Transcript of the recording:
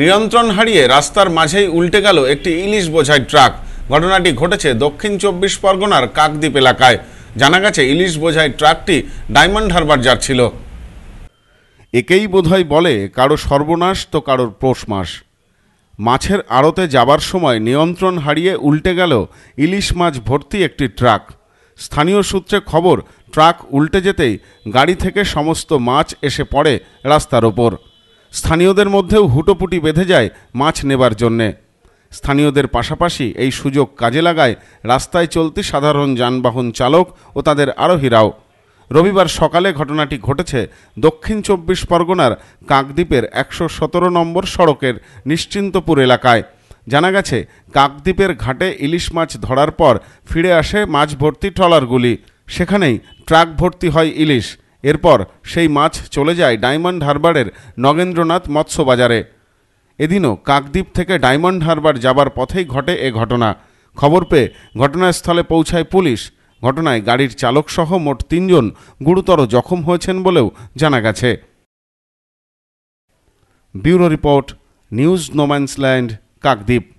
নিয়ন্ত্রণ হারিয়ে রাস্তার মাঝেই উল্টে গেল একটি ইলিশ বোঝাই ট্রাক ঘটনাটি ঘটেছে দক্ষিণ চব্বিশ পরগনার কাকদ্বীপ এলাকায় জানা গেছে ইলিশ বোঝাই ট্রাকটি ডায়মন্ড হারবার যাচ্ছিল একেই বোধহয় বলে কারো সর্বনাশ তো কারোর পৌষ মাস মাছের আড়তে যাবার সময় নিয়ন্ত্রণ হারিয়ে উল্টে গেল ইলিশ মাছ ভর্তি একটি ট্রাক স্থানীয় সূত্রে খবর ট্রাক উল্টে যেতেই গাড়ি থেকে সমস্ত মাছ এসে পড়ে রাস্তার ওপর স্থানীয়দের মধ্যেও হুটোপুটি বেঁধে যায় মাছ নেবার জন্যে স্থানীয়দের পাশাপাশি এই সুযোগ কাজে লাগায় রাস্তায় চলতি সাধারণ যানবাহন চালক ও তাদের আরোহীরাও রবিবার সকালে ঘটনাটি ঘটেছে দক্ষিণ চব্বিশ পরগনার কাকদ্বীপের একশো সতেরো নম্বর সড়কের নিশ্চিন্তপুর এলাকায় জানা গেছে কাকদ্বীপের ঘাটে ইলিশ মাছ ধরার পর ফিরে আসে মাছ ভর্তি ট্রলারগুলি সেখানেই ট্রাক ভর্তি হয় ইলিশ এরপর সেই মাছ চলে যায় ডায়মন্ড হারবারের নগেন্দ্রনাথ মৎস্য বাজারে এদিনও কাকদ্বীপ থেকে ডায়মন্ড হারবার যাবার পথেই ঘটে এ ঘটনা খবর পেয়ে ঘটনাস্থলে পৌঁছায় পুলিশ ঘটনায় গাড়ির চালকসহ মোট তিনজন গুরুতর জখম হয়েছেন বলেও জানা গেছে bureau report news no man's land Kakdwip